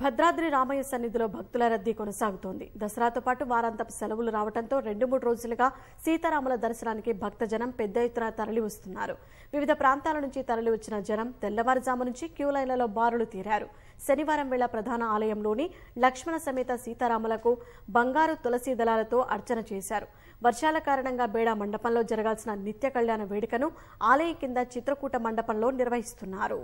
భద్రాద్రి రామయ్య సన్నిధిలో భక్తుల రద్దీ కొనసాగుతోంది దసరాతో పాటు వారాంతపు సెలవులు రావడంతో రెండు మూడు రోజులుగా సీతారాముల దర్శనానికి భక్తజనం పెద్ద ఎత్తున తరలి వస్తున్నారు వివిధ ప్రాంతాల నుంచి తరలి వచ్చిన జనం తెల్లవారుజాము నుంచి క్యూలైన్లలో బారులు తీరారు శనివారం వేళ ప్రధాన ఆలయంలోని లక్ష్మణ సమేత సీతారాములకు బంగారు తులసి దళాలతో అర్చన చేశారు వర్షాల కారణంగా బేడా మండపంలో జరగాల్సిన నిత్య కళ్యాణ వేడుకను ఆలయం కింద చిత్రకూట మండపంలో నిర్వహిస్తున్నారు